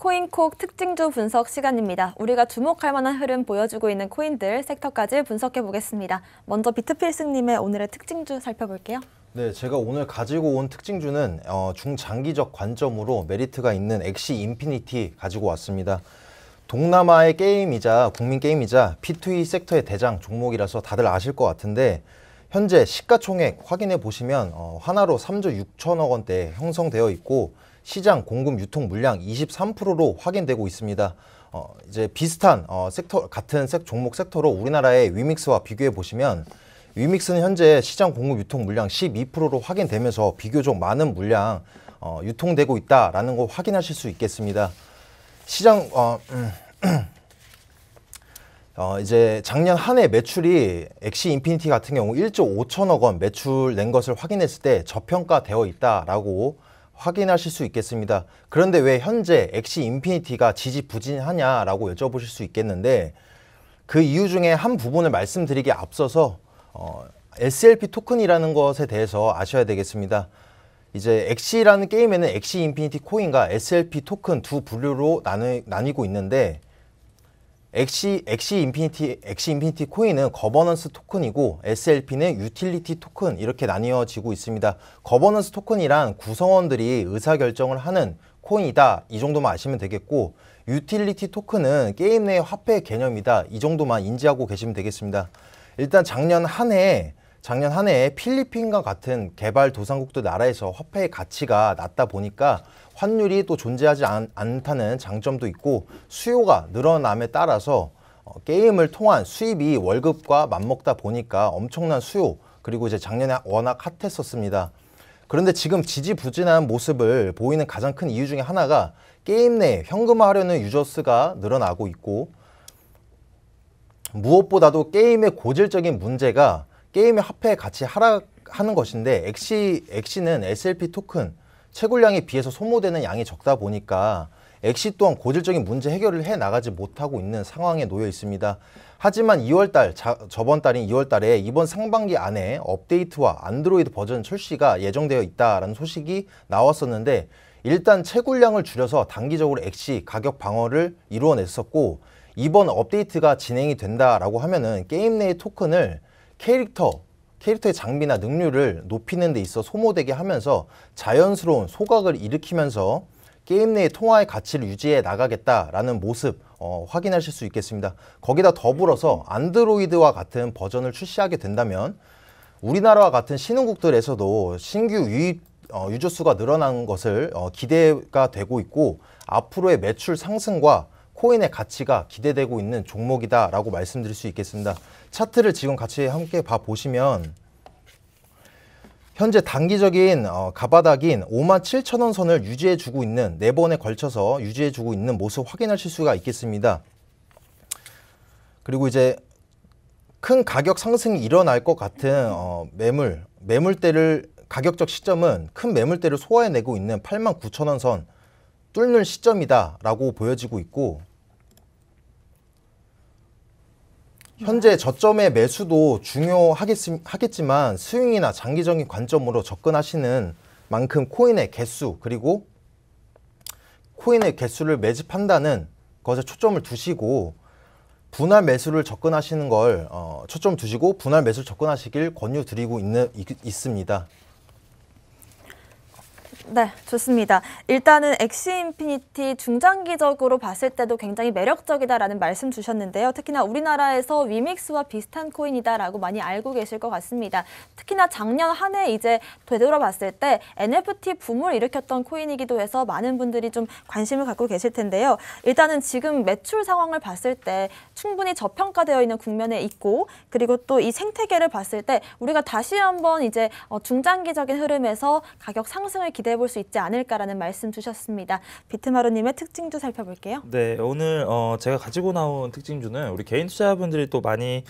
코인콕 특징주 분석 시간입니다. 우리가 주목할 만한 흐름 보여주고 있는 코인들 섹터까지 분석해 보겠습니다. 먼저 비트필승님의 오늘의 특징주 살펴볼게요. 네, 제가 오늘 가지고 온 특징주는 어, 중장기적 관점으로 메리트가 있는 엑시 인피니티 가지고 왔습니다. 동남아의 게임이자 국민 게임이자 P2E 섹터의 대장 종목이라서 다들 아실 것 같은데 현재 시가총액 확인해 보시면 어, 하나로 3조 6천억 원대 형성되어 있고 시장 공급 유통 물량 23%로 확인되고 있습니다. 어, 이제 비슷한 어, 섹터 같은 섹, 종목 섹터로 우리나라의 위믹스와 비교해 보시면 위믹스는 현재 시장 공급 유통 물량 12%로 확인되면서 비교적 많은 물량 어, 유통되고 있다라는 거 확인하실 수 있겠습니다. 시장 어, 음, 어, 이제 작년 한 해 매출이 엑시 인피니티 같은 경우 1조 5천억 원 매출 낸 것을 확인했을 때 저평가되어 있다라고 확인하실 수 있겠습니다. 그런데 왜 현재 엑시 인피니티가 지지부진하냐라고 여쭤보실 수 있겠는데 그 이유 중에 한 부분을 말씀드리기 앞서서 어, SLP 토큰이라는 것에 대해서 아셔야 되겠습니다. 이제 엑시라는 게임에는 엑시 인피니티 코인과 SLP 토큰 두 분류로 나뉘, 나뉘고 있는데 엑시, 엑시 인피니티, 엑시 인피니티 코인은 거버넌스 토큰이고 SLP는 유틸리티 토큰 이렇게 나뉘어지고 있습니다. 거버넌스 토큰이란 구성원들이 의사결정을 하는 코인이다 이 정도만 아시면 되겠고 유틸리티 토큰은 게임 내 화폐 개념이다 이 정도만 인지하고 계시면 되겠습니다. 일단 작년 한해에 작년 한 해에 필리핀과 같은 개발 도상국들 나라에서 화폐의 가치가 낮다 보니까 환율이 또 존재하지 않, 않다는 장점도 있고 수요가 늘어남에 따라서 어, 게임을 통한 수입이 월급과 맞먹다 보니까 엄청난 수요 그리고 이제 작년에 워낙 핫했었습니다. 그런데 지금 지지부진한 모습을 보이는 가장 큰 이유 중에 하나가 게임 내 현금화하려는 유저스가 늘어나고 있고 무엇보다도 게임의 고질적인 문제가 게임의 화폐 가치 하락하는 것인데 엑시 엑시는 SLP 토큰 채굴량에 비해서 소모되는 양이 적다 보니까 엑시 또한 고질적인 문제 해결을 해 나가지 못하고 있는 상황에 놓여 있습니다. 하지만 2월달 저번 달인 2월달에 이번 상반기 안에 업데이트와 안드로이드 버전 출시가 예정되어 있다라는 소식이 나왔었는데 일단 채굴량을 줄여서 단기적으로 엑시 가격 방어를 이루어냈었고 이번 업데이트가 진행이 된다라고 하면은 게임 내의 토큰을 캐릭터, 캐릭터의 장비나 능률을 높이는 데 있어 소모되게 하면서 자연스러운 소각을 일으키면서 게임 내의 통화의 가치를 유지해 나가겠다라는 모습 어, 확인하실 수 있겠습니다. 거기다 더불어서 안드로이드와 같은 버전을 출시하게 된다면 우리나라와 같은 신흥국들에서도 신규 유입 어, 유저 수가 늘어난 것을 어, 기대가 되고 있고 앞으로의 매출 상승과 코인의 가치가 기대되고 있는 종목이다라고 말씀드릴 수 있겠습니다. 차트를 지금 같이 함께 봐 보시면 현재 단기적인 어, 가바닥인 5만 7천 원 선을 유지해주고 있는 네 번에 걸쳐서 유지해주고 있는 모습 확인하실 수가 있겠습니다. 그리고 이제 큰 가격 상승이 일어날 것 같은 어, 매물 매물대를 가격적 시점은 큰 매물대를 소화해내고 있는 8만 9천 원선 뚫는 시점이다라고 보여지고 있고 현재 저점의 매수도 중요하겠지만 스윙이나 장기적인 관점으로 접근하시는 만큼 코인의 개수 그리고 코인의 개수를 매집한다는 것에 초점을 두시고 분할 매수를 접근하시는 걸 어, 초점 두시고 분할 매수를 접근하시길 권유드리고 있는, 있, 있습니다. 네, 좋습니다. 일단은 엑시 인피니티 중장기적으로 봤을 때도 굉장히 매력적이다라는 말씀 주셨는데요. 특히나 우리나라에서 위믹스와 비슷한 코인이다라고 많이 알고 계실 것 같습니다. 특히나 작년 한 해 이제 되돌아봤을 때 NFT 붐을 일으켰던 코인이기도 해서 많은 분들이 좀 관심을 갖고 계실 텐데요. 일단은 지금 매출 상황을 봤을 때 충분히 저평가되어 있는 국면에 있고 그리고 또 이 생태계를 봤을 때 우리가 다시 한번 이제 어, 중장기적인 흐름에서 가격 상승을 기대해 볼수 있지 않을까라는 말씀 주셨습니다. 비트마루님의 특징주 살펴볼게요. 네, 오늘 어, 제가 가지고 나온 특징주는 우리 개인 투자분들이 자또 많이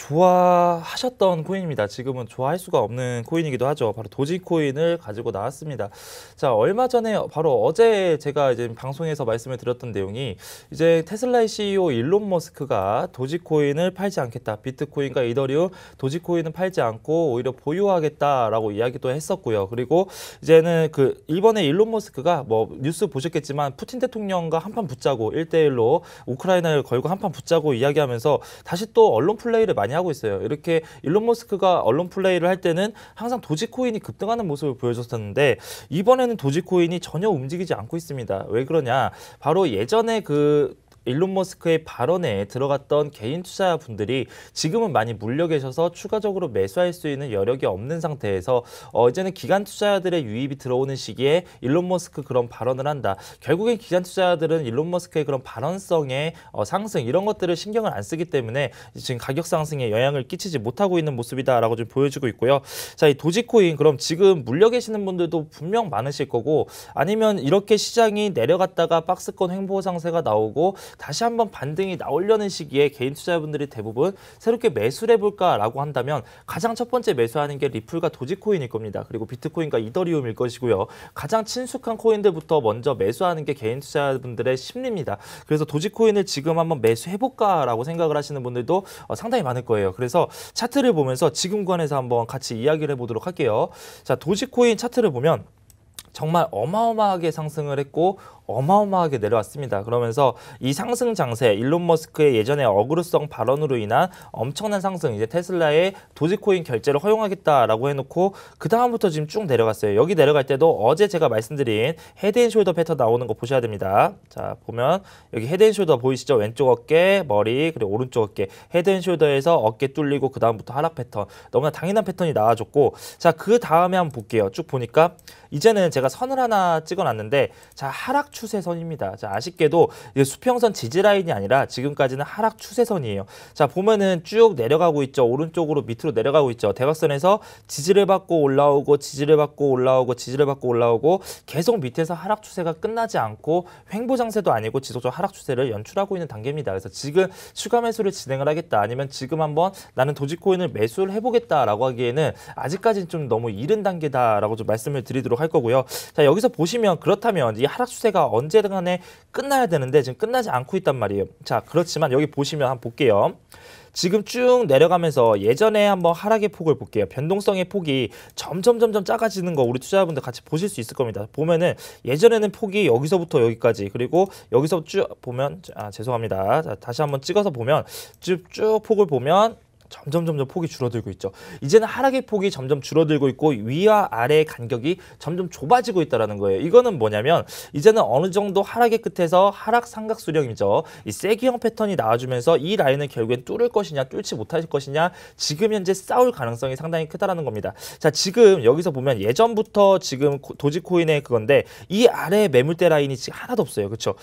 좋아하셨던 코인입니다. 지금은 좋아할 수가 없는 코인이기도 하죠. 바로 도지코인을 가지고 나왔습니다. 자, 얼마 전에 바로 어제 제가 이제 방송에서 말씀을 드렸던 내용이 이제 테슬라의 CEO 일론 머스크가 도지코인을 팔지 않겠다. 비트코인과 이더리움, 도지코인은 팔지 않고 오히려 보유하겠다라고 이야기도 했었고요. 그리고 이제는 그 이번에 일론 머스크가 뭐 뉴스 보셨겠지만 푸틴 대통령과 한판 붙자고 일대일로 우크라이나를 걸고 한판 붙자고 이야기하면서 다시 또 언론 플레이를 많이 많이 하고 있어요. 이렇게 일론 머스크가 언론 플레이를 할 때는 항상 도지코인이 급등하는 모습을 보여줬었는데 이번에는 도지코인이 전혀 움직이지 않고 있습니다. 왜 그러냐? 바로 예전에 그 일론 머스크의 발언에 들어갔던 개인 투자분들이 지금은 많이 물려 계셔서 추가적으로 매수할 수 있는 여력이 없는 상태에서 어, 이제는 기간 투자자들의 유입이 들어오는 시기에 일론 머스크 그런 발언을 한다. 결국엔 기간 투자자들은 일론 머스크의 그런 발언성의 어, 상승 이런 것들을 신경을 안 쓰기 때문에 지금 가격 상승에 영향을 끼치지 못하고 있는 모습이다라고 좀 보여지고 있고요. 자, 이 도지코인 그럼 지금 물려 계시는 분들도 분명 많으실 거고 아니면 이렇게 시장이 내려갔다가 박스권 횡보 상세가 나오고 다시 한번 반등이 나오려는 시기에 개인 투자자분들이 대부분 새롭게 매수를 해볼까라고 한다면 가장 첫 번째 매수하는 게 리플과 도지코인일 겁니다. 그리고 비트코인과 이더리움일 것이고요. 가장 친숙한 코인들부터 먼저 매수하는 게 개인 투자자분들의 심리입니다. 그래서 도지코인을 지금 한번 매수해볼까라고 생각을 하시는 분들도 어, 상당히 많을 거예요. 그래서 차트를 보면서 지금 관해서 한번 같이 이야기를 해보도록 할게요. 자, 도지코인 차트를 보면 정말 어마어마하게 상승을 했고 어마어마하게 내려왔습니다. 그러면서 이 상승 장세 일론 머스크의 예전에 어그로성 발언으로 인한 엄청난 상승 이제 테슬라의 도지코인 결제를 허용하겠다라고 해놓고 그 다음부터 지금 쭉 내려갔어요. 여기 내려갈 때도 어제 제가 말씀드린 헤드앤숄더 패턴 나오는 거 보셔야 됩니다. 자 보면 여기 헤드앤숄더 보이시죠? 왼쪽 어깨, 머리 그리고 오른쪽 어깨 헤드앤숄더에서 어깨 뚫리고 그 다음부터 하락 패턴 너무나 당연한 패턴이 나와줬고 자 그 다음에 한번 볼게요. 쭉 보니까 이제는 제가 선을 하나 찍어놨는데 자 하락 추 추세선입니다. 자, 아쉽게도 수평선 지지라인이 아니라 지금까지는 하락 추세선이에요. 자, 보면은 쭉 내려가고 있죠. 오른쪽으로 밑으로 내려가고 있죠. 대각선에서 지지를 받고 올라오고 지지를 받고 올라오고 지지를 받고 올라오고 계속 밑에서 하락 추세가 끝나지 않고 횡보 장세도 아니고 지속적 으로 하락 추세를 연출하고 있는 단계입니다. 그래서 지금 추가 매수를 진행을 하겠다 아니면 지금 한번 나는 도지코인을 매수를 해보겠다라고 하기에는 아직까지는 좀 너무 이른 단계다라고 좀 말씀을 드리도록 할 거고요. 자 여기서 보시면 그렇다면 이 하락 추세가 언제든 간에 끝나야 되는데 지금 끝나지 않고 있단 말이에요. 자, 그렇지만 여기 보시면 한번 볼게요. 지금 쭉 내려가면서 예전에 한번 하락의 폭을 볼게요. 변동성의 폭이 점점 점점 작아지는 거 우리 투자자분들 같이 보실 수 있을 겁니다. 보면은 예전에는 폭이 여기서부터 여기까지 그리고 여기서 쭉 보면 아 죄송합니다. 자, 다시 한번 찍어서 보면 쭉 쭉 폭을 보면 점점 점점 폭이 줄어들고 있죠. 이제는 하락의 폭이 점점 줄어들고 있고 위와 아래의 간격이 점점 좁아지고 있다라는 거예요. 이거는 뭐냐면 이제는 어느 정도 하락의 끝에서 하락 삼각 수령이죠. 이 세기형 패턴이 나와주면서 이라인은 결국엔 뚫을 것이냐 뚫지 못할 것이냐 지금 현재 싸울 가능성이 상당히 크다라는 겁니다. 자 지금 여기서 보면 예전부터 지금 도지코인의 그건데 이 아래 매물대 라인이 지금 하나도 없어요. 그렇죠?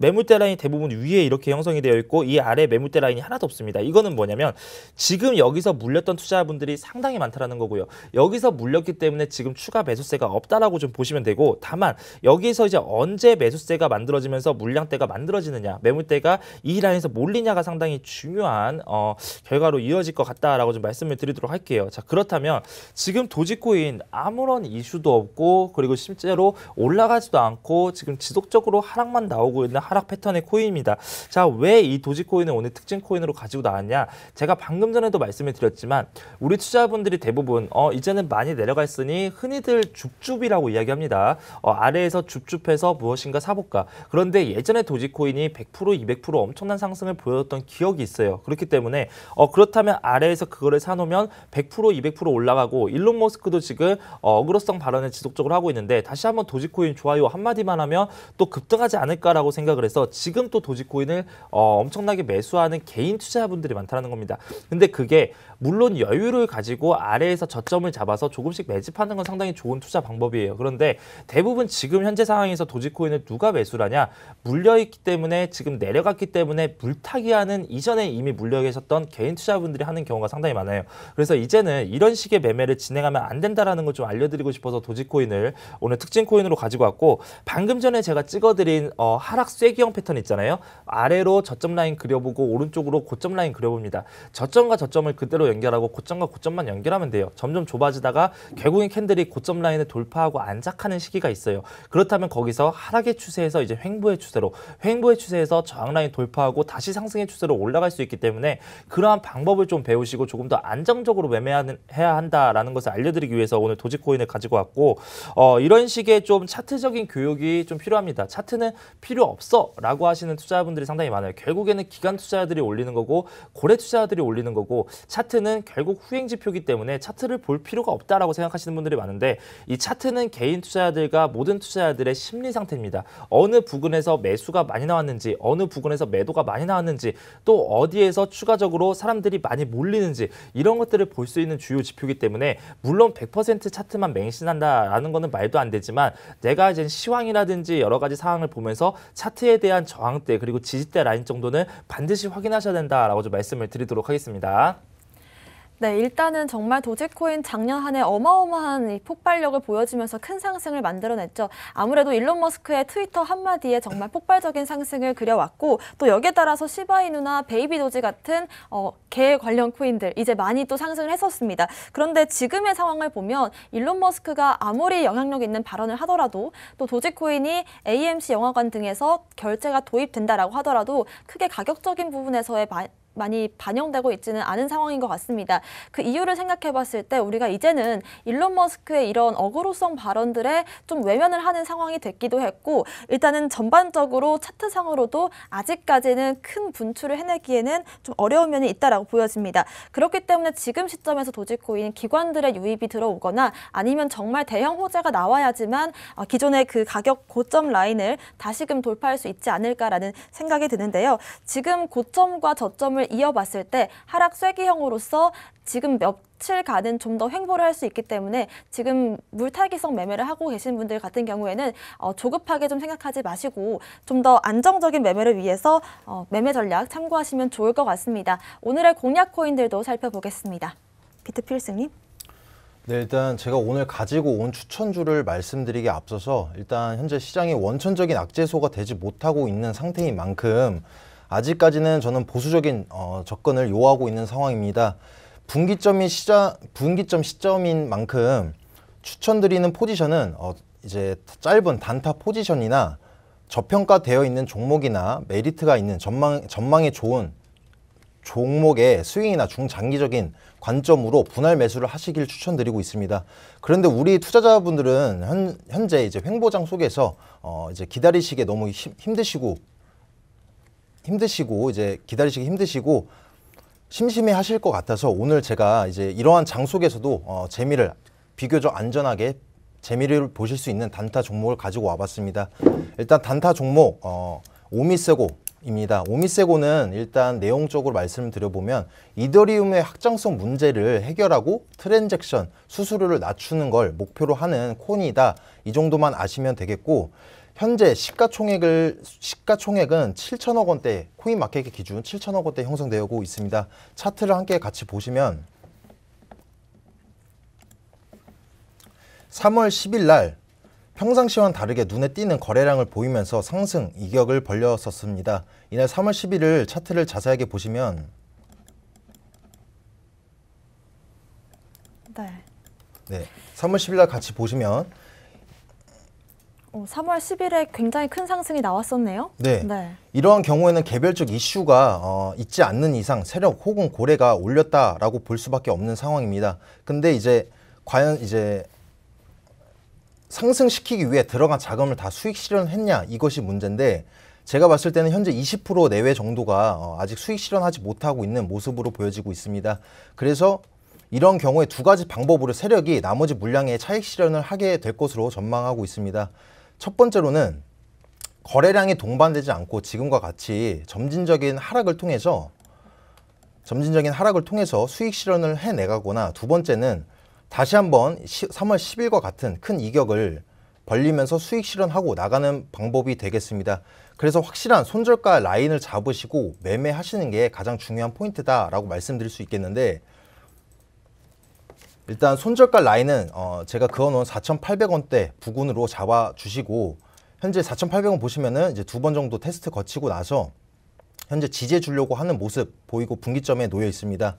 매물대 라인이 대부분 위에 이렇게 형성이 되어 있고 이 아래 매물대 라인이 하나도 없습니다. 이거는 뭐냐면 지금 여기서 물렸던 투자분들이 상당히 많다라는 거고요. 여기서 물렸기 때문에 지금 추가 매수세가 없다라고 좀 보시면 되고 다만 여기서 이제 언제 매수세가 만들어지면서 물량대가 만들어지느냐 매물대가 이 라인에서 몰리냐가 상당히 중요한 어, 결과로 이어질 것 같다라고 좀 말씀을 드리도록 할게요. 자 그렇다면 지금 도지코인 아무런 이슈도 없고 그리고 실제로 올라가지도 않고 지금 지속적으로 하락만 나오고 있는 하락 패턴의 코인입니다. 자, 왜 이 도지코인을 오늘 특징 코인으로 가지고 나왔냐? 제가 방금 전에도 말씀을 드렸지만 우리 투자분들이 대부분 어, 이제는 많이 내려갔으니 흔히들 줍줍이라고 이야기합니다. 어, 아래에서 줍줍해서 무엇인가 사볼까? 그런데 예전에 도지코인이 100% 200% 엄청난 상승을 보였던 기억이 있어요. 그렇기 때문에 어, 그렇다면 아래에서 그거를 사놓으면 100% 200% 올라가고 일론 머스크도 지금 어, 그로성 발언을 지속적으로 하고 있는데 다시 한번 도지코인 좋아요 한마디만 하면 또 급등하지 않을까라고 생각을 그래서 지금 또 도지코인을 어, 엄청나게 매수하는 개인 투자분들이 많다는 겁니다. 근데 그게 물론 여유를 가지고 아래에서 저점을 잡아서 조금씩 매집하는 건 상당히 좋은 투자 방법이에요. 그런데 대부분 지금 현재 상황에서 도지코인을 누가 매수하냐 물려있기 때문에 지금 내려갔기 때문에 물타기하는 이전에 이미 물려 계셨던 개인 투자분들이 하는 경우가 상당히 많아요. 그래서 이제는 이런 식의 매매를 진행하면 안 된다라는 걸 좀 알려드리고 싶어서 도지코인을 오늘 특징 코인으로 가지고 왔고 방금 전에 제가 찍어드린 어, 하락 쇠 빼기형 패턴 있잖아요. 아래로 저점 라인 그려보고 오른쪽으로 고점 라인 그려봅니다. 저점과 저점을 그대로 연결하고 고점과 고점만 연결하면 돼요. 점점 좁아지다가 결국엔 캔들이 고점 라인을 돌파하고 안착하는 시기가 있어요. 그렇다면 거기서 하락의 추세에서 이제 횡보의 추세로 횡보의 추세에서 저항 라인 돌파하고 다시 상승의 추세로 올라갈 수 있기 때문에 그러한 방법을 좀 배우시고 조금 더 안정적으로 매매해야 한다라는 것을 알려드리기 위해서 오늘 도지코인을 가지고 왔고 어, 이런 식의 좀 차트적인 교육이 좀 필요합니다. 차트는 필요 없어요. 없어 라고 하시는 투자자분들이 상당히 많아요. 결국에는 기간 투자자들이 올리는 거고 고래 투자자들이 올리는 거고 차트는 결국 후행 지표기 때문에 차트를 볼 필요가 없다라고 생각하시는 분들이 많은데 이 차트는 개인 투자자들과 모든 투자자들의 심리 상태입니다. 어느 부근에서 매수가 많이 나왔는지 어느 부근에서 매도가 많이 나왔는지 또 어디에서 추가적으로 사람들이 많이 몰리는지 이런 것들을 볼 수 있는 주요 지표기 때문에 물론 100% 차트만 맹신한다라는 거는 말도 안 되지만 내가 이제 시황이라든지 여러 가지 상황을 보면서 차트 파트에 대한 저항대 그리고 지지대 라인 정도는 반드시 확인하셔야 된다라고 좀 말씀을 드리도록 하겠습니다. 네, 일단은 정말 도지코인 작년 한 해 어마어마한 폭발력을 보여주면서 큰 상승을 만들어냈죠. 아무래도 일론 머스크의 트위터 한마디에 정말 폭발적인 상승을 그려왔고 또 여기에 따라서 시바이누나 베이비 도지 같은 어, 개 관련 코인들 이제 많이 또 상승을 했었습니다. 그런데 지금의 상황을 보면 일론 머스크가 아무리 영향력 있는 발언을 하더라도 또 도지코인이 AMC 영화관 등에서 결제가 도입된다라고 하더라도 크게 가격적인 부분에서의 많이 반영되고 있지는 않은 상황인 것 같습니다. 그 이유를 생각해 봤을 때 우리가 이제는 일론 머스크의 이런 어그로성 발언들에 좀 외면을 하는 상황이 됐기도 했고 일단은 전반적으로 차트상으로도 아직까지는 큰 분출을 해내기에는 좀 어려운 면이 있다라고 보여집니다. 그렇기 때문에 지금 시점에서 도지코인 기관들의 유입이 들어오거나 아니면 정말 대형 호재가 나와야지만 아, 기존의 그 가격 고점 라인을 다시금 돌파할 수 있지 않을까라는 생각이 드는데요. 지금 고점과 저점을 이어봤을 때 하락 쐐기형으로서 지금 며칠 가는 좀더 횡보를 할 수 있기 때문에 지금 물타기성 매매를 하고 계신 분들 같은 경우에는 어, 조급하게 좀 생각하지 마시고 좀 더 안정적인 매매를 위해서 어, 매매 전략 참고하시면 좋을 것 같습니다. 오늘의 공략 코인들도 살펴보겠습니다. 비트필승님 네, 일단 제가 오늘 가지고 온 추천주를 말씀드리기 앞서서 일단 현재 시장이 원천적인 악재소가 되지 못하고 있는 상태인 만큼 아직까지는 저는 보수적인 어, 접근을 요하고 있는 상황입니다. 분기점이 시작 분기점 시점인 만큼 추천드리는 포지션은 어, 이제 짧은 단타 포지션이나 저평가되어 있는 종목이나 메리트가 있는 전망 전망이 좋은 종목의 스윙이나 중장기적인 관점으로 분할 매수를 하시길 추천드리고 있습니다. 그런데 우리 투자자분들은 현, 재 이제 횡보장 속에서 어 이제 기다리시기에 너무 힘, 힘드시고 힘드시고 이제 기다리시기 힘드시고 심심해 하실 것 같아서 오늘 제가 이제 이러한 장 속에서도 어, 재미를 비교적 안전하게 재미를 보실 수 있는 단타 종목을 가지고 와봤습니다. 일단 단타 종목 어, 오미세고 입니다. 오미세고는 일단 내용적으로 말씀드려보면 이더리움의 확장성 문제를 해결하고 트랜잭션 수수료를 낮추는 걸 목표로 하는 코인이다. 이 정도만 아시면 되겠고 현재 시가총액을 시가총액은 7천억 원대 코인마켓 기준 7천억 원대 형성되고 있습니다. 차트를 함께 같이 보시면 3월 10일 날 평상시와는 다르게 눈에 띄는 거래량을 보이면서 상승 이격을 벌렸었습니다. 이날 3월 11일 차트를 자세하게 보시면 네. 네. 3월 10일 날 같이 보시면 3월 어, 10일에 굉장히 큰 상승이 나왔었네요. 네. 네. 이러한 경우에는 개별적 이슈가 어, 있지 않는 이상 세력 혹은 고래가 올렸다라고 볼 수밖에 없는 상황입니다. 근데 이제 과연 이제 상승시키기 위해 들어간 자금을 다 수익 실현했냐 이것이 문제인데 제가 봤을 때는 현재 20% 내외 정도가 어, 아직 수익 실현하지 못하고 있는 모습으로 보여지고 있습니다. 그래서 이런 경우에 두 가지 방법으로 세력이 나머지 물량의 차익 실현을 하게 될 것으로 전망하고 있습니다. 첫 번째로는 거래량이 동반되지 않고 지금과 같이 점진적인 하락을 통해서 점진적인 하락을 통해서 수익 실현을 해내가거나 두 번째는 다시 한번 3월 10일과 같은 큰 이격을 벌리면서 수익 실현하고 나가는 방법이 되겠습니다. 그래서 확실한 손절가 라인을 잡으시고 매매하시는 게 가장 중요한 포인트다라고 말씀드릴 수 있겠는데 일단 손절가 라인은 어 제가 그어놓은 4,800원대 부근으로 잡아주시고 현재 4,800원 보시면은 이제 두 번 정도 테스트 거치고 나서 현재 지지해 주려고 하는 모습 보이고 분기점에 놓여 있습니다.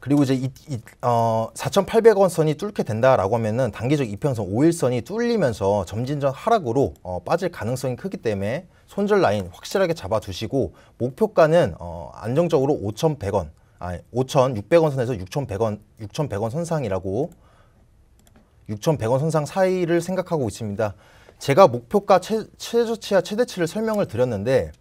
그리고 이제 이, 이, 어, 4,800원 선이 뚫게 된다라고 하면은 단기적 이평선 5일선이 뚫리면서 점진적 하락으로 어, 빠질 가능성이 크기 때문에 손절 라인 확실하게 잡아두시고 목표가는 어, 안정적으로 5,100원 아, 5,600원 선에서 6,100원, 6,100원 선상이라고 6,100원 선상 사이를 생각하고 있습니다. 제가 목표가 최, 최저치와 최대치를 설명을 드렸는데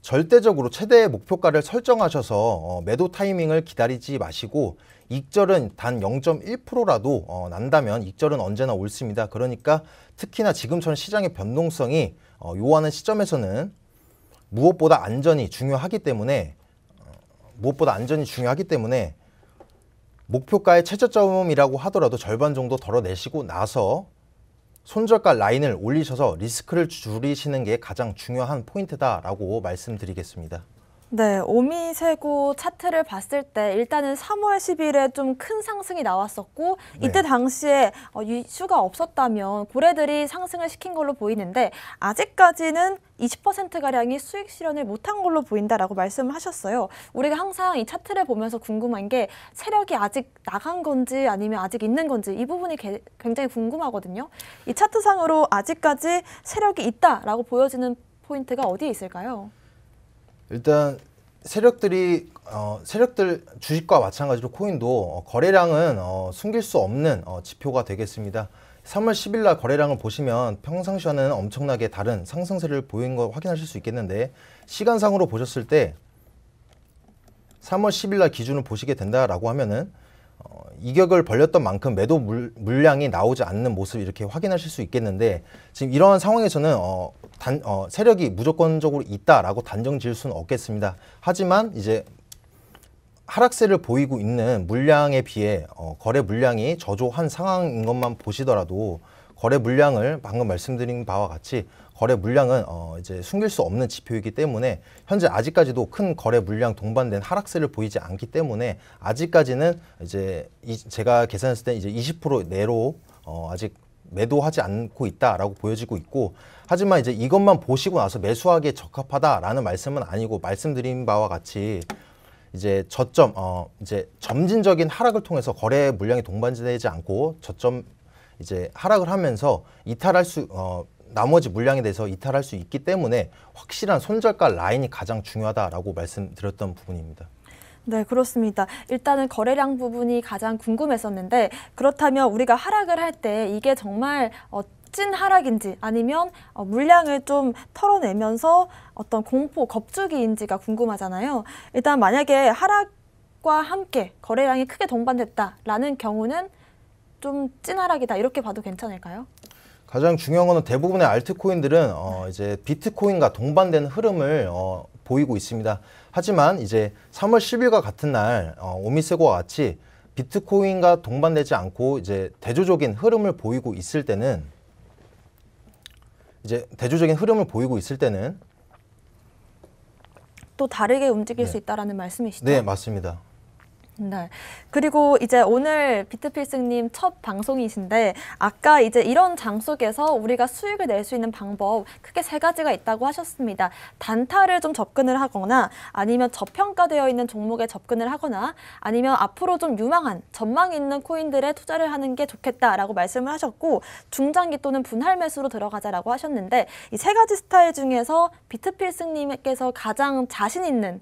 절대적으로 최대의 목표가를 설정하셔서 어, 매도 타이밍을 기다리지 마시고 익절은 단 0.1%라도 어, 난다면 익절은 언제나 옳습니다. 그러니까 특히나 지금처럼 시장의 변동성이 어, 요하는 시점에서는 무엇보다 안전이 중요하기 때문에 무엇보다 안전이 중요하기 때문에 목표가의 최저점이라고 하더라도 절반 정도 덜어내시고 나서 손절가 라인을 올리셔서 리스크를 줄이시는 게 가장 중요한 포인트다라고 말씀드리겠습니다. 네, 오미 세고 차트를 봤을 때 일단은 3월 10일에 좀 큰 상승이 나왔었고 네. 이때 당시에 어, 이슈가 없었다면 고래들이 상승을 시킨 걸로 보이는데 아직까지는 20%가량이 수익 실현을 못한 걸로 보인다라고 말씀을 하셨어요. 우리가 항상 이 차트를 보면서 궁금한 게 세력이 아직 나간 건지 아니면 아직 있는 건지 이 부분이 게, 굉장히 궁금하거든요. 이 차트상으로 아직까지 세력이 있다라고 보여지는 포인트가 어디에 있을까요? 일단 세력들이 어, 세력들 주식과 마찬가지로 코인도 어, 거래량은 어, 숨길 수 없는 어, 지표가 되겠습니다. 3월 10일 날 거래량을 보시면 평상시와는 엄청나게 다른 상승세를 보인 걸 확인하실 수 있겠는데 시간상으로 보셨을 때 3월 10일 날 기준을 보시게 된다라고 하면은 어, 이격을 벌렸던 만큼 매도 물, 물량이 나오지 않는 모습 이렇게 확인하실 수 있겠는데 지금 이러한 상황에서는 어, 단, 어, 세력이 무조건적으로 있다라고 단정 지을 수는 없겠습니다. 하지만 이제 하락세를 보이고 있는 물량에 비해 어, 거래 물량이 저조한 상황인 것만 보시더라도 거래 물량을 방금 말씀드린 바와 같이 거래 물량은 어 이제 숨길 수 없는 지표이기 때문에 현재 아직까지도 큰 거래 물량 동반된 하락세를 보이지 않기 때문에 아직까지는 이제 이 제가 계산했을 때 이제 20% 내로 어 아직 매도하지 않고 있다라고 보여지고 있고 하지만 이제 이것만 보시고 나서 매수하기에 적합하다라는 말씀은 아니고 말씀드린 바와 같이 이제 저점 어 이제 점진적인 하락을 통해서 거래 물량이 동반되지 않고 저점 이제 하락을 하면서 이탈할 수 어, 나머지 물량에 대해서 이탈할 수 있기 때문에 확실한 손절가 라인이 가장 중요하다라고 말씀드렸던 부분입니다. 네, 그렇습니다. 일단은 거래량 부분이 가장 궁금했었는데 그렇다면 우리가 하락을 할 때 이게 정말 어, 찐 하락인지 아니면 어, 물량을 좀 털어내면서 어떤 공포, 겁주기인지가 궁금하잖아요. 일단 만약에 하락과 함께 거래량이 크게 동반됐다라는 경우는 좀 찐 하락이다 이렇게 봐도 괜찮을까요? 가장 중요한 거는 대부분의 알트코인들은 어 이제 비트코인과 동반된 흐름을 어 보이고 있습니다. 하지만 이제 3월 10일과 같은 날어 오미세고와 같이 비트코인과 동반되지 않고 이제 대조적인 흐름을 보이고 있을 때는 이제 대조적인 흐름을 보이고 있을 때는 또 다르게 움직일 네. 수 있다라는 말씀이시죠? 네, 맞습니다. 네. 그리고 이제 오늘 비트필스님첫 방송이신데 아까 이제 이런 장 속에서 우리가 수익을 낼 수 있는 방법 크게 세 가지가 있다고 하셨습니다. 단타를 좀 접근을 하거나 아니면 저평가되어 있는 종목에 접근을 하거나 아니면 앞으로 좀 유망한 전망 있는 코인들에 투자를 하는 게 좋겠다라고 말씀을 하셨고 중장기 또는 분할 매수로 들어가자라고 하셨는데 이 세 가지 스타일 중에서 비트필스님께서 가장 자신 있는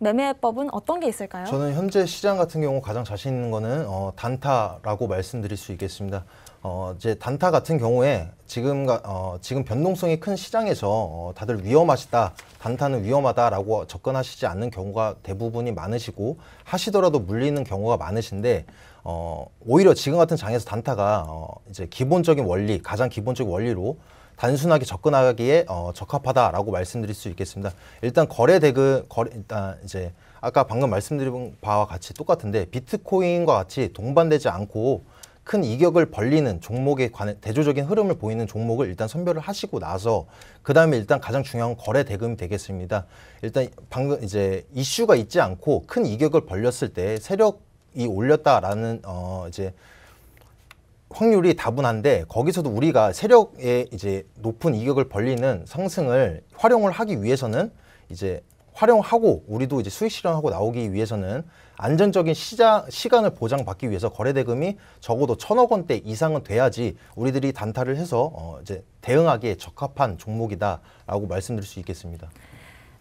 매매법은 어떤 게 있을까요? 저는 현재 시장 같은 경우 가장 자신 있는 거는 어, 단타라고 말씀드릴 수 있겠습니다. 어, 이제 단타 같은 경우에 지금 어, 지금 변동성이 큰 시장에서 어, 다들 위험하시다, 단타는 위험하다라고 접근하시지 않는 경우가 대부분이 많으시고 하시더라도 물리는 경우가 많으신데 어, 오히려 지금 같은 장에서 단타가 어, 이제 기본적인 원리, 가장 기본적인 원리로 단순하게 접근하기에 어, 적합하다라고 말씀드릴 수 있겠습니다. 일단 거래 대금 거래 일단 이제 아까 방금 말씀드린 바와 같이 똑같은데 비트코인과 같이 동반되지 않고 큰 이격을 벌리는 종목에 관해 대조적인 흐름을 보이는 종목을 일단 선별을 하시고 나서 그 다음에 일단 가장 중요한 거래 대금이 되겠습니다. 일단 방금 이제 이슈가 있지 않고 큰 이격을 벌렸을 때 세력이 올렸다라는 어 이제 확률이 다분한데 거기서도 우리가 세력의 이제 높은 이격을 벌리는 상승을 활용을 하기 위해서는 이제 활용하고 우리도 이제 수익 실현하고 나오기 위해서는 안전적인 시장 시간을 보장받기 위해서 거래 대금이 적어도 천억 원대 이상은 돼야지 우리들이 단타를 해서 어 이제 대응하기에 적합한 종목이다라고 말씀드릴 수 있겠습니다.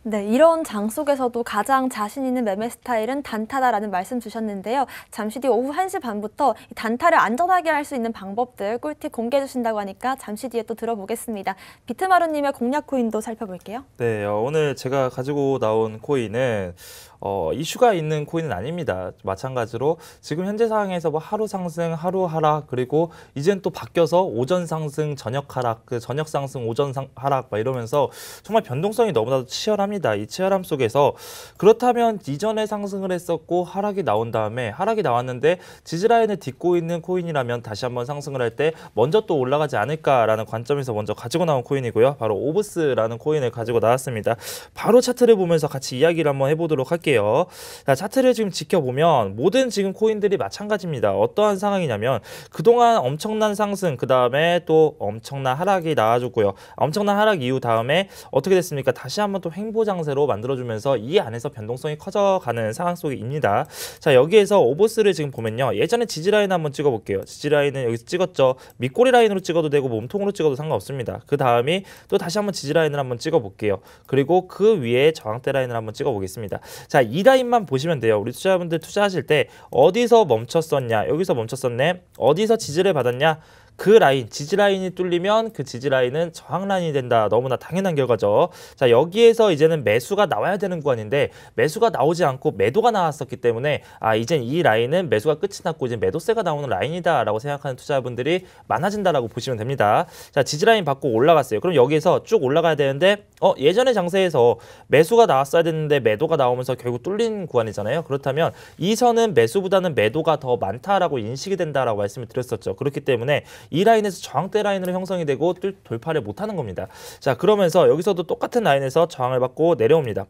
네, 이런 장 속에서도 가장 자신 있는 매매 스타일은 단타다라는 말씀 주셨는데요. 잠시 뒤 오후 1시 반부터 단타를 안전하게 할 수 있는 방법들 꿀팁 공개해 주신다고 하니까 잠시 뒤에 또 들어보겠습니다. 비트마루님의 공략 코인도 살펴볼게요. 네, 어, 오늘 제가 가지고 나온 코인은 어, 이슈가 있는 코인은 아닙니다. 마찬가지로 지금 현재 상황에서 뭐 하루 상승, 하루 하락 그리고 이젠 또 바뀌어서 오전 상승, 저녁 하락, 그 저녁 상승, 오전 상, 하락 막 이러면서 정말 변동성이 너무나도 치열합니다. 이 치열함 속에서 그렇다면 이전에 상승을 했었고 하락이 나온 다음에 하락이 나왔는데 지지라인을 딛고 있는 코인이라면 다시 한번 상승을 할 때 먼저 또 올라가지 않을까라는 관점에서 먼저 가지고 나온 코인이고요. 바로 오브스라는 코인을 가지고 나왔습니다. 바로 차트를 보면서 같이 이야기를 한번 해보도록 할게요. 할게요. 자, 차트를 지금 지켜보면 모든 지금 코인들이 마찬가지입니다. 어떠한 상황이냐면 그동안 엄청난 상승, 그 다음에 또 엄청난 하락이 나와줬고요. 엄청난 하락 이후 다음에 어떻게 됐습니까? 다시 한번 또 횡보 장세로 만들어주면서 이 안에서 변동성이 커져가는 상황 속입니다. 자, 여기에서 오버스를 지금 보면요. 예전에 지지라인 한번 찍어볼게요. 지지라인은 여기서 찍었죠. 밑꼬리 라인으로 찍어도 되고 몸통으로 찍어도 상관없습니다. 그 다음이 또 다시 한번 지지라인을 한번 찍어볼게요. 그리고 그 위에 저항대 라인을 한번 찍어보겠습니다. 자, 자, 이 라인만 보시면 돼요. 우리 투자분들 투자하실 때 어디서 멈췄었냐? 여기서 멈췄었네. 어디서 지지를 받았냐? 그 라인 지지라인이 뚫리면 그 지지라인은 저항라인이 된다. 너무나 당연한 결과죠. 자 여기에서 이제는 매수가 나와야 되는 구간인데 매수가 나오지 않고 매도가 나왔었기 때문에 아 이젠 이 라인은 매수가 끝이 났고 이제 매도세가 나오는 라인이다라고 생각하는 투자분들이 많아진다라고 보시면 됩니다. 자 지지라인 받고 올라갔어요. 그럼 여기에서 쭉 올라가야 되는데 어 예전의 장세에서 매수가 나왔어야 됐는데 매도가 나오면서 결국 뚫린 구간이잖아요. 그렇다면 이 선은 매수보다는 매도가 더 많다라고 인식이 된다라고 말씀을 드렸었죠. 그렇기 때문에 이 라인에서 저항대 라인으로 형성이 되고 돌파를 못하는 겁니다. 자 그러면서 여기서도 똑같은 라인에서 저항을 받고 내려옵니다.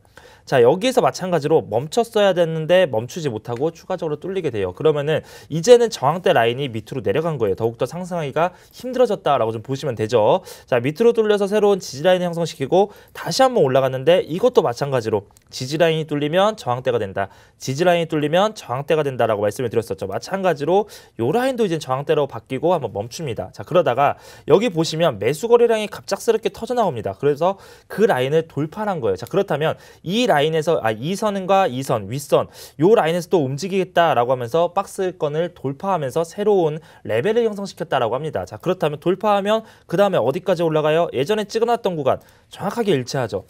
자 여기에서 마찬가지로 멈췄어야 됐는데 멈추지 못하고 추가적으로 뚫리게 돼요. 그러면은 이제는 저항대 라인이 밑으로 내려간 거예요. 더욱더 상승하기가 힘들어졌다라고 좀 보시면 되죠. 자 밑으로 뚫려서 새로운 지지라인을 형성시키고 다시 한번 올라갔는데 이것도 마찬가지로 지지라인이 뚫리면 저항대가 된다. 지지라인이 뚫리면 저항대가 된다라고 말씀을 드렸었죠. 마찬가지로 요 라인도 이제 저항대로 바뀌고 한번 멈춥니다. 빠집니다. 자 그러다가 여기 보시면 매수 거래량이 갑작스럽게 터져 나옵니다. 그래서 그 라인을 돌파한 거예요. 자 그렇다면 이 라인에서 아이 선과 이 선, 윗선 요 라인에서 또 움직이겠다라고 하면서 박스권을 돌파하면서 새로운 레벨을 형성시켰다라고 합니다. 자 그렇다면 돌파하면 그 다음에 어디까지 올라가요? 예전에 찍어놨던 구간 정확하게 일치하죠.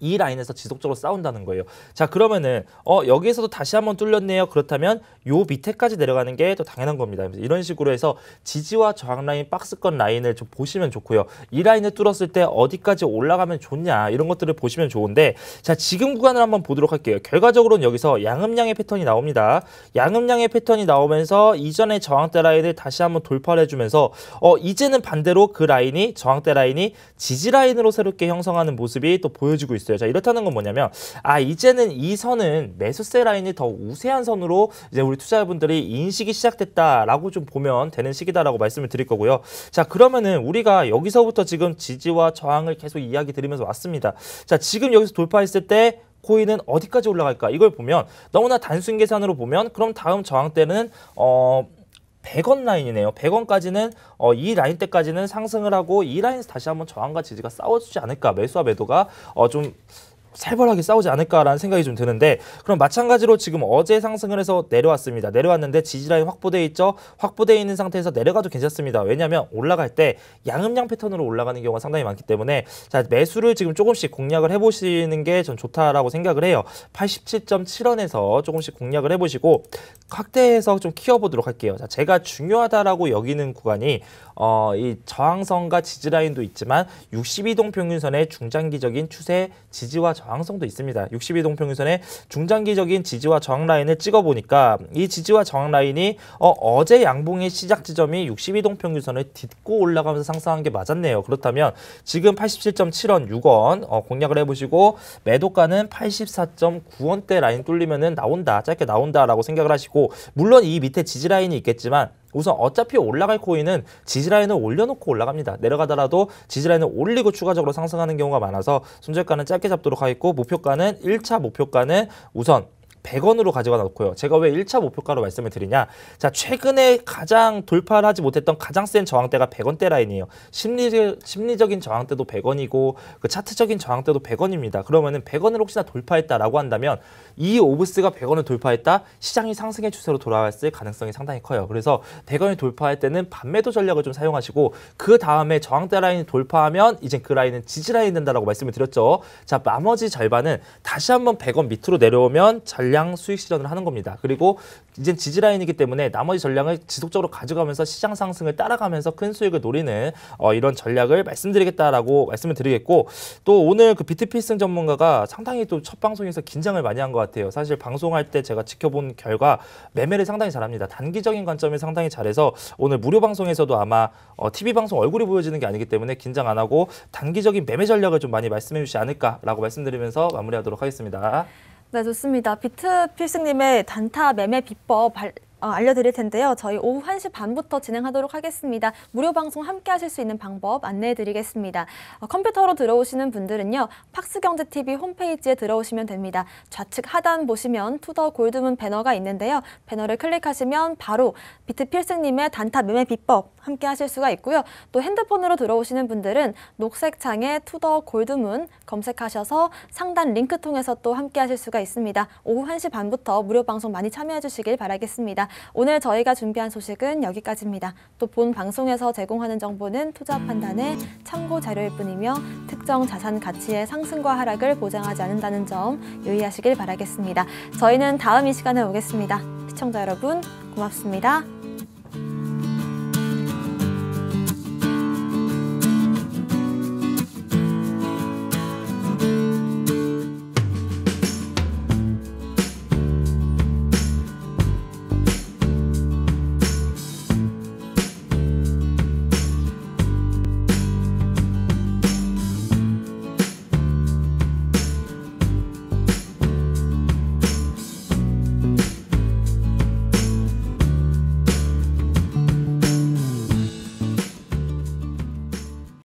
이 라인에서 지속적으로 싸운다는 거예요. 자 그러면은 어 여기에서도 다시 한번 뚫렸네요. 그렇다면 요 밑에까지 내려가는 게 또 당연한 겁니다. 이런 식으로 해서 지지와 저항 라인, 박스권 라인을 좀 보시면 좋고요. 이 라인을 뚫었을 때 어디까지 올라가면 좋냐 이런 것들을 보시면 좋은데 자 지금 구간을 한번 보도록 할게요. 결과적으로는 여기서 양음량의 패턴이 나옵니다. 양음량의 패턴이 나오면서 이전의 저항대 라인을 다시 한번 돌파를 해주면서 어 이제는 반대로 그 라인이 저항대 라인이 지지 라인으로 새롭게 형성하는 모습이 또 보여지고 있어요. 있어요. 자, 이렇다는 건 뭐냐면 아, 이제는 이 선은 매수세 라인이 더 우세한 선으로 이제 우리 투자자분들이 인식이 시작됐다라고 좀 보면 되는 시기다라고 말씀을 드릴 거고요. 자, 그러면은 우리가 여기서부터 지금 지지와 저항을 계속 이야기 드리면서 왔습니다. 자, 지금 여기서 돌파했을 때 코인은 어디까지 올라갈까? 이걸 보면 너무나 단순 계산으로 보면 그럼 다음 저항 때는 어 100원 라인이네요. 100원까지는 어, 이 라인 때까지는 상승을 하고 이 라인에서 다시 한번 저항과 지지가 싸워주지 않을까. 매수와 매도가 어, 좀 살벌하게 싸우지 않을까라는 생각이 좀 드는데 그럼 마찬가지로 지금 어제 상승을 해서 내려왔습니다. 내려왔는데 지지라인 확보돼 있죠. 확보돼 있는 상태에서 내려가도 괜찮습니다. 왜냐하면 올라갈 때 양음양 패턴으로 올라가는 경우가 상당히 많기 때문에 자 매수를 지금 조금씩 공략을 해보시는 게 전 좋다라고 생각을 해요. 87.7원에서 조금씩 공략을 해보시고 확대해서 좀 키워보도록 할게요. 자, 제가 중요하다라고 여기는 구간이 어, 이 저항선과 지지라인도 있지만 62동 평균선의 중장기적인 추세 지지와 저항성도 있습니다. 62동 평균선의 중장기적인 지지와 저항 라인을 찍어보니까 이 지지와 저항 라인이 어, 어제 양봉의 시작 지점이 62동 평균선을 딛고 올라가면서 상승한 게 맞았네요. 그렇다면 지금 87.7원 6원 어, 공략을 해보시고 매도가는 84.9원대 라인 뚫리면은 나온다 짧게 나온다라고 생각을 하시고 있고 물론 이 밑에 지지라인이 있겠지만 우선 어차피 올라갈 코인은 지지라인을 올려놓고 올라갑니다. 내려가더라도 지지라인을 올리고 추가적으로 상승하는 경우가 많아서 손절가는 짧게 잡도록 하겠고 목표가는 1차 목표가는 우선 100원으로 가져가 놓고요. 제가 왜 1차 목표가로 말씀을 드리냐. 자, 최근에 가장 돌파를 하지 못했던 가장 센 저항대가 100원대 라인이에요. 심리적, 심리적인 저항대도 100원이고 그 차트적인 저항대도 100원입니다. 그러면은 100원을 혹시나 돌파했다라고 한다면 이 오브스가 100원을 돌파했다? 시장이 상승의 추세로 돌아왔을 가능성이 상당히 커요. 그래서 100원이 돌파할 때는 반매도 전략을 좀 사용하시고 그 다음에 저항대 라인 돌파하면 이제 그 라인은 지지 라인 된다라고 말씀을 드렸죠. 자, 나머지 절반은 다시 한번 100원 밑으로 내려오면 전략 전량 수익 실현을 하는 겁니다. 그리고 이제 지지라인이기 때문에 나머지 전량을 지속적으로 가져가면서 시장 상승을 따라가면서 큰 수익을 노리는 어, 이런 전략을 말씀드리겠다라고 말씀을 드리겠고 또 오늘 그 BTP 승 전문가가 상당히 또 첫 방송에서 긴장을 많이 한 것 같아요. 사실 방송할 때 제가 지켜본 결과 매매를 상당히 잘합니다. 단기적인 관점에 상당히 잘해서 오늘 무료 방송에서도 아마 어, TV 방송 얼굴이 보여지는 게 아니기 때문에 긴장 안 하고 단기적인 매매 전략을 좀 많이 말씀해 주시지 않을까라고 말씀드리면서 마무리하도록 하겠습니다. 네, 좋습니다. 비트 필승님의 단타 매매 비법 발, 어, 알려드릴 텐데요. 저희 오후 1시 반부터 진행하도록 하겠습니다. 무료 방송 함께 하실 수 있는 방법 안내해드리겠습니다. 어, 컴퓨터로 들어오시는 분들은요. 팍스경제TV 홈페이지에 들어오시면 됩니다. 좌측 하단 보시면 투더 골드문 배너가 있는데요. 배너를 클릭하시면 바로 비트필승님의 단타 매매 비법 함께 하실 수가 있고요. 또 핸드폰으로 들어오시는 분들은 녹색 창에 투더 골드문 검색하셔서 상단 링크 통해서 또 함께 하실 수가 있습니다. 오후 1시 반부터 무료 방송 많이 참여해 주시길 바라겠습니다. 오늘 저희가 준비한 소식은 여기까지입니다. 또 본 방송에서 제공하는 정보는 투자 판단의 참고 자료일 뿐이며 특정 자산 가치의 상승과 하락을 보장하지 않는다는 점 유의하시길 바라겠습니다. 저희는 다음 이 시간에 오겠습니다. 시청자 여러분 고맙습니다.